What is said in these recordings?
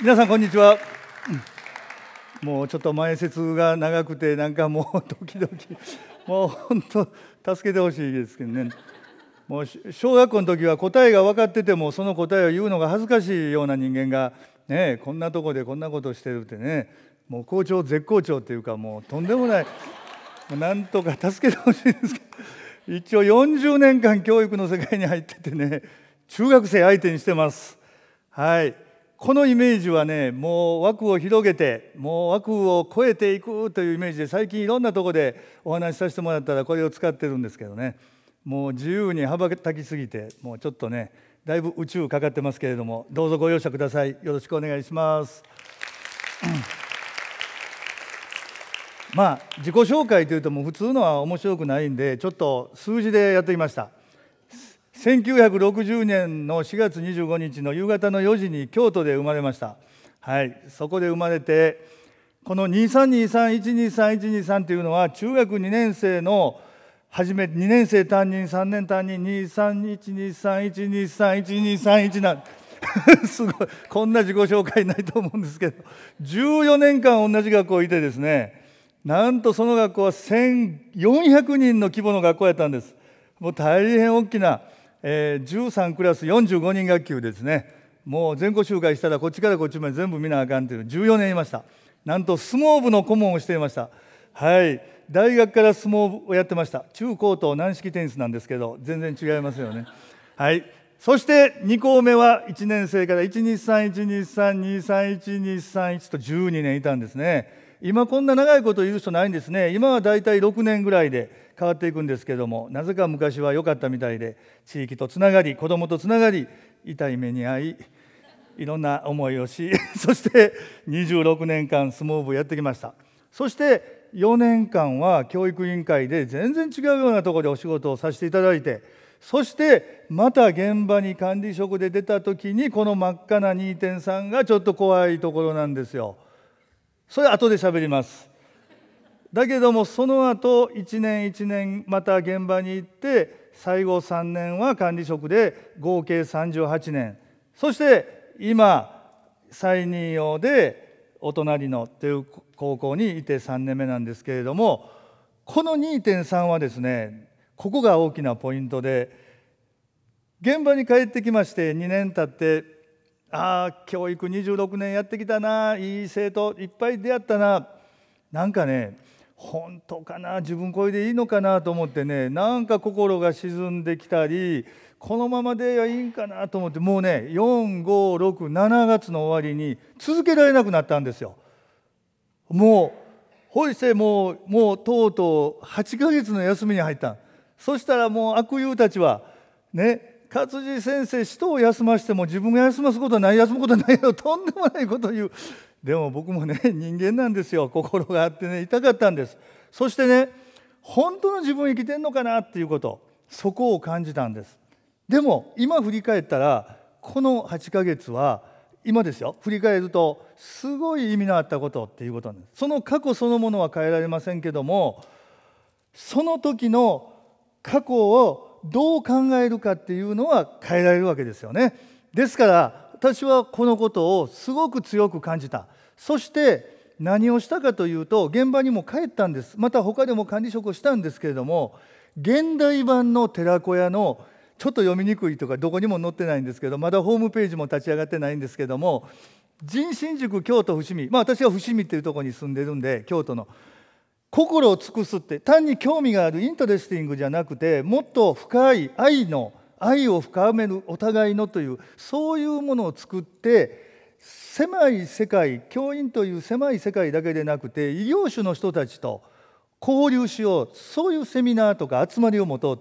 皆さんこんにちはもうちょっと前説が長くてなんかもう ドキドキもう本当助けてほしいですけどねもう小学校の時は答えが分かっててもその答えを言うのが恥ずかしいような人間が、ね、こんなとこでこんなことしてるってねもう校長絶好調っていうかもうとんでもないなんとか助けてほしいですけど一応40年間教育の世界に入っててね中学生相手にしてます。はいこのイメージはねもう枠を広げてもう枠を超えていくというイメージで最近いろんなとこでお話しさせてもらったらこれを使ってるんですけどねもう自由に羽ばたきすぎてもうちょっとねだいぶ宇宙かかってますけれどもどうぞご容赦くださいよろしくお願いします。まあ自己紹介というともう普通のは面白くないんでちょっと数字でやってみました。1960年の4月25日の夕方の4時に京都で生まれました、はい、そこで生まれてこの2 3 2 3 1 2 3 1 2 3というのは中学2年生の初め2年生担任3年担任231231231231231なん すごいこんな自己紹介ないと思うんですけど14年間同じ学校いてですねなんとその学校は1400人の規模の学校やったんですもう大変大きなえー、13クラス45人学級ですねもう全校集会したらこっちからこっちまで全部見なあかんという14年いましたなんと相撲部の顧問をしていましたはい大学から相撲部をやってました中高と軟式テニスなんですけど全然違いますよねはいそして2校目は1年生から123123231231と12年いたんですね今こんな長いこと言う人ないんですね今はだいたい6年ぐらいで変わっていくんですけどもなぜか昔は良かったみたいで地域とつながり子どもとつながり痛い目に遭いいろんな思いをし そして26年間相撲部やってきましたそして4年間は教育委員会で全然違うようなとこでお仕事をさせていただいてそしてまた現場に管理職で出た時にこの真っ赤な2.3がちょっと怖いところなんですよ。それ後で喋りますだけどもその後1年1年また現場に行って最後3年は管理職で合計38年そして今再任用でお隣のという高校にいて3年目なんですけれどもこの2.3はですねここが大きなポイントで現場に帰ってきまして2年経ってああ教育26年やってきたないい生徒いっぱい出会ったななんかね本当かな自分これでいいのかなと思ってねなんか心が沈んできたりこのままではいいんかなと思ってもうね4567月の終わりに続けられなくなったんですよ。もうほいせもうもうとうとう8ヶ月の休みに入ったそしたらもう悪友たちはね勝地先生人を休ませても自分が休ますことはない休むことはないよ とんでもないことを言うでも僕もね 人間なんですよ心があってね痛かったんですそしてね本当の自分生きてんのかなっていうことそこを感じたんですでも今振り返ったらこの8ヶ月は今ですよ振り返るとすごい意味のあったことっていうことなんですその過去そのものは変えられませんけどもその時の過去をどう考えるかっていうのは変えられるわけですよね。ですから私はこのことをすごく強く感じた。そして何をしたかというと現場にも帰ったんですまた他でも管理職をしたんですけれども現代版の寺子屋のちょっと読みにくいとかどこにも載ってないんですけどまだホームページも立ち上がってないんですけども人身塾京都伏見まあ私は伏見っていうとこに住んでるんで京都の心を尽くすって単に興味があるイントレスティングじゃなくてもっと深い愛の愛を深めるお互いのというそういうものを作って狭い世界教員という狭い世界だけでなくて異業種の人たちと交流しようそういうセミナーとか集まりを持とう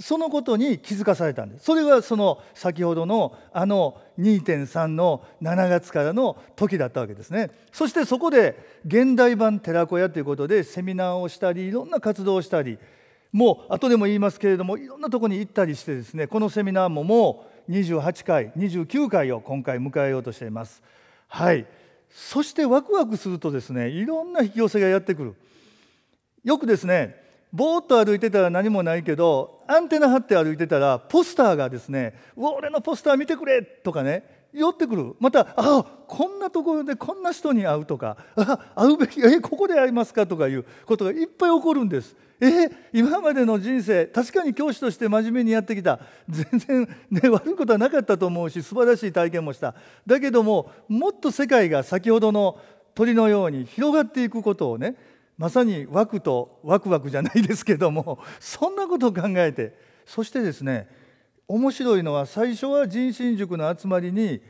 そのことに気づかされたんですそれがその先ほどのあの2.3の7月からの時だったわけですねそしてそこで現代版寺子屋ということでセミナーをしたりいろんな活動をしたりもう後でも言いますけれどもいろんなとこに行ったりしてですねこのセミナーももう28回29回を今回迎えようとしていますはいそしてワクワクするとですねいろんな引き寄せがやってくるよくですねぼーっと歩いてたら何もないけどアンテナ張って歩いてたらポスターがですね「うわ俺のポスター見てくれ!」とかね寄ってくるまた「あこんなところでこんな人に会う」とか「あ会うべきえここで会いますか?」とかいうことがいっぱい起こるんです。え今までの人生確かに教師として真面目にやってきた全然、ね、悪いことはなかったと思うし素晴らしい体験もしただけどももっと世界が先ほどの鳥のように広がっていくことをねまさにワクとワクワクじゃないですけども そんなことを考えてそしてですね面白いのは最初は人心塾の集まりに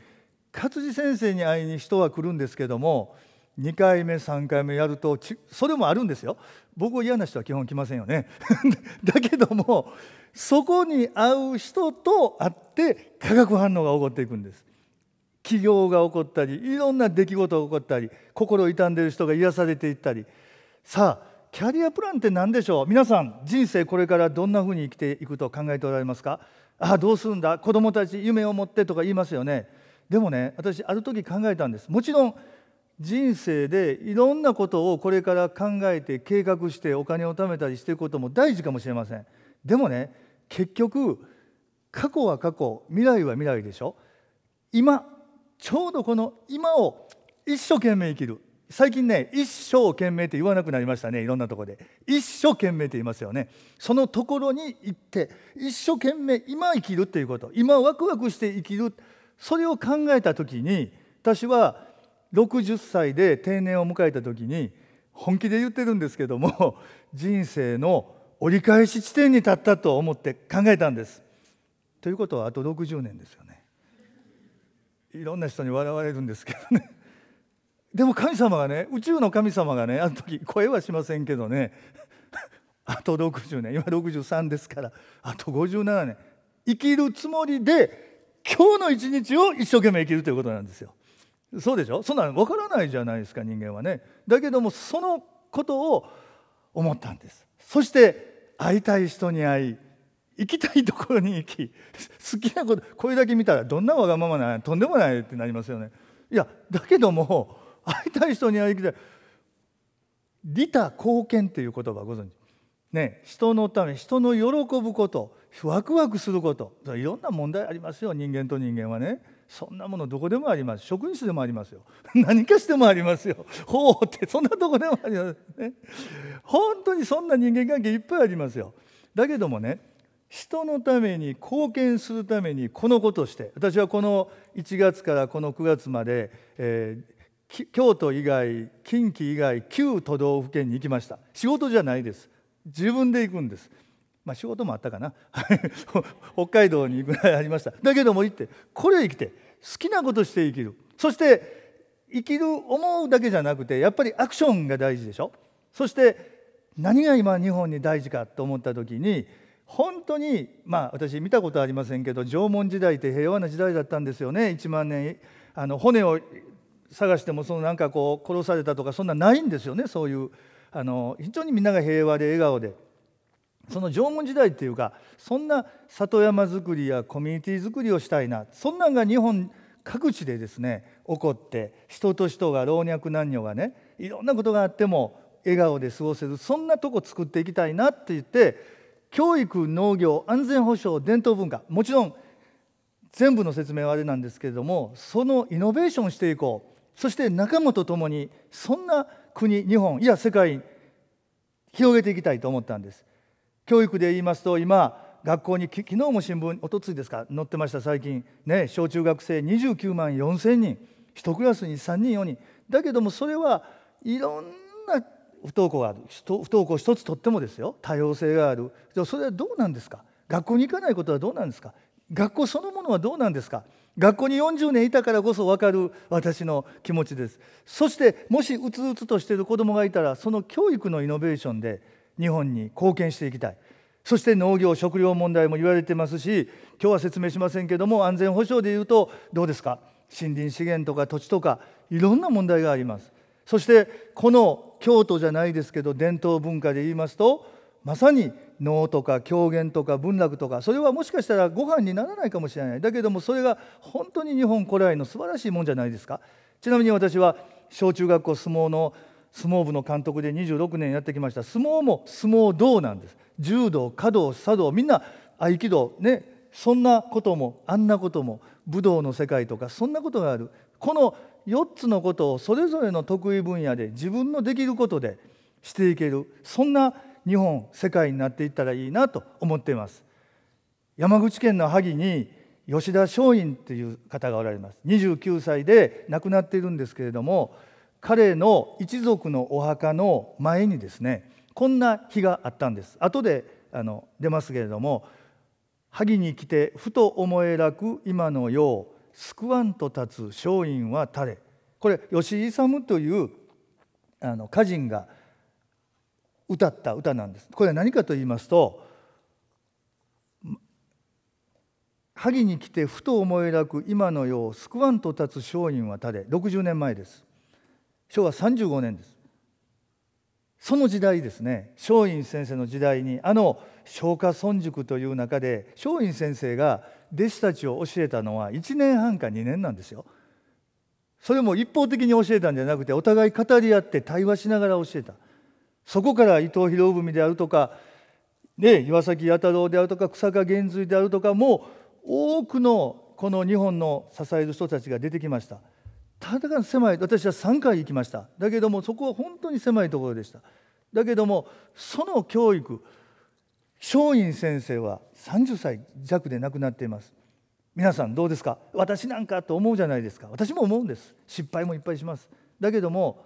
勝地先生に会いに人は来るんですけども2回目3回目やるとそれもあるんですよ僕は嫌な人は基本来ませんよね だけどもそこに会う人と会って化学反応が起こっていくんです起業が起こったりいろんな出来事が起こったり心を痛んでる人が癒されていったりさあキャリアプランって何でしょう皆さん人生これからどんなふうに生きていくと考えておられますかああどうするんだ子供たち夢を持ってとか言いますよねでもね私ある時考えたんですもちろん人生でいろんなことをこれから考えて計画してお金を貯めたりしていくことも大事かもしれませんでもね結局過去は過去未来は未来でしょ今ちょうどこの今を一生懸命生きる最近ね一生懸命って言わなくなりましたねいろんなとこで一生懸命って言いますよねそのところに行って一生懸命今生きるっていうこと今ワクワクして生きるそれを考えた時に私は60歳で定年を迎えた時に本気で言ってるんですけども人生の折り返し地点に立ったと思って考えたんです。ということはあと60年ですよね。いろんな人に笑われるんですけどね。でも神様がね宇宙の神様がねあの時声はしませんけどね あと60年今63ですからあと57年生きるつもりで今日の一日を一生懸命生きるということなんですよ。そうでしょそんなの分からないじゃないですか人間はね。だけどもそのことを思ったんです。そして会いたい人に会い行きたいところに行き好きなことこれだけ見たらどんなわがままなとんでもないってなりますよね。いやだけども会いたい人に会いたい利他貢献という言葉ご存知ね人のため人の喜ぶことワクワクすることいろんな問題ありますよ人間と人間はねそんなものどこでもあります職員室でもありますよ 何かしてもありますよほうってそんなとこでもありますね本当にそんな人間関係いっぱいありますよだけどもね人のために貢献するためにこのことをして私はこの1月からこの9月まで、えー、京都以外近畿以外旧都道府県に行きました仕事じゃないです自分で行くんですまあ仕事もあったかな 北海道に行くぐらいありましただけども行ってこれ生きて好きなことして生きるそして生きる思うだけじゃなくてやっぱりアクションが大事でしょそして何が今日本に大事かと思った時に本当にまあ私見たことありませんけど縄文時代って平和な時代だったんですよね1万年あの骨を探してもそのなんかこう殺されたとかそんなないんですよねそういうあの非常にみんなが平和で笑顔でその縄文時代っていうかそんな里山づくりやコミュニティづくりをしたいなそんなんが日本各地でですね起こって人と人が老若男女がねいろんなことがあっても笑顔で過ごせるそんなとこ作っていきたいなって言って教育農業安全保障伝統文化もちろん全部の説明はあれなんですけれどもそのイノベーションしていこうそして仲間と共にそんな国日本いや世界広げていきたいと思ったんです教育で言いますと今学校に昨日も新聞おとついですか載ってました最近ね小中学生29万4千人一クラスに3人4人だけどもそれはいろんな不登校がある不登校一つとってもですよ多様性があるそれはどうなんですか学校に行かないことはどうなんですか学校そのものはどうなんですか学校に40年いたからこそ分かる私の気持ちですそしてもしうつうつとしている子どもがいたらその教育のイノベーションで日本に貢献していきたいそして農業食料問題も言われてますし今日は説明しませんけども安全保障でいうとどうですか森林資源とか土地とかいろんな問題がありますそしてこの京都じゃないですけど伝統文化で言いますとまさに能とか狂言とか文楽とかそれはもしかしたらご飯にならないかもしれないだけどもそれが本当に日本古来の素晴らしいもんじゃないですかちなみに私は小中学校相撲の相撲部の監督で26年やってきました相撲も相撲道なんです柔道華道茶道みんな合気道ねそんなこともあんなことも武道の世界とかそんなことがあるこの4つのことをそれぞれの得意分野で自分のできることでしていけるそんな日本世界になっていったらいいなと思っています山口県の萩に吉田松陰という方がおられます29歳で亡くなっているんですけれども彼の一族のお墓の前にですねこんな日があったんです後であの出ますけれども「萩に来てふと思えく今のよう救わんと立つ松陰は垂れこれ吉井勇というあの歌人が歌った歌なんです。これは何かと言いますと萩に来てふと思いく今の世を救わんと立つ商人はたれ」60年前です。昭和35年です。その時代ですね松陰先生の時代にあの松下村塾という中で松陰先生が弟子たちを教えたのは1年半か2年なんですよ。それも一方的に教えたんじゃなくてお互い語り合って対話しながら教えた。そこから伊藤博文であるとか、ね、岩崎弥太郎であるとか草下源瑞であるとかもう多くのこの日本の支える人たちが出てきましたただが狭い私は3回行きましただけどもそこは本当に狭いところでしただけどもその教育松陰先生は30歳弱で亡くなっています皆さんどうですか私なんかと思うじゃないですか私も思うんです失敗もいっぱいしますだけども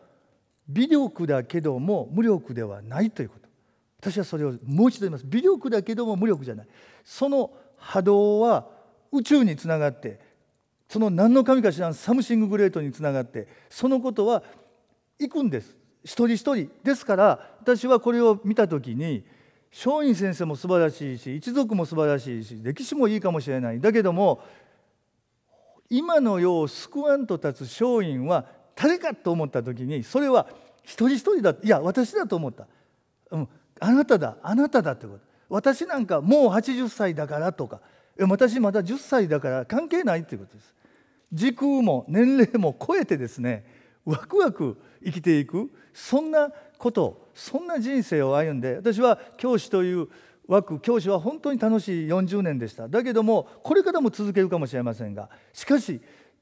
微力だけども無力ではないということ私はそれをもう一度言います微力だけども無力じゃないその波動は宇宙につながってその何の神か知らんサムシンググレートにつながってそのことは行くんです一人一人ですから私はこれを見た時に松陰先生も素晴らしいし一族も素晴らしいし歴史もいいかもしれないだけども今の世を救わんと立つ松陰は誰かと思った時にそれは一人一人だいや私だと思った、うん、あなただあなただってこと私なんかもう80歳だからとか私まだ10歳だから関係ないっていうことです時空も年齢も超えてですねワクワク生きていくそんなことそんな人生を歩んで私は教師という枠教師は本当に楽しい40年でしただけどもこれからも続けるかもしれませんがしかし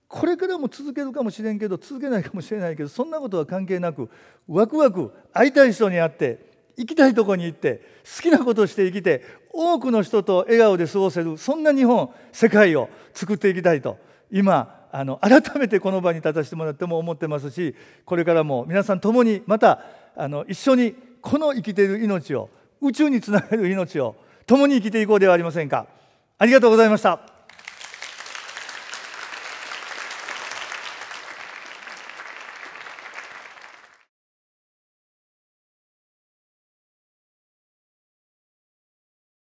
これからも続けるかもしれんけど続けないかもしれないけどそんなことは関係なくワクワク会いたい人に会って行きたいとこに行って好きなことをして生きて多くの人と笑顔で過ごせるそんな日本世界を作っていきたいと今あの改めてこの場に立たせてもらっても思ってますしこれからも皆さん共にまたあの一緒にこの生きている命を宇宙につながる命を共に生きていこうではありませんか。ありがとうございました。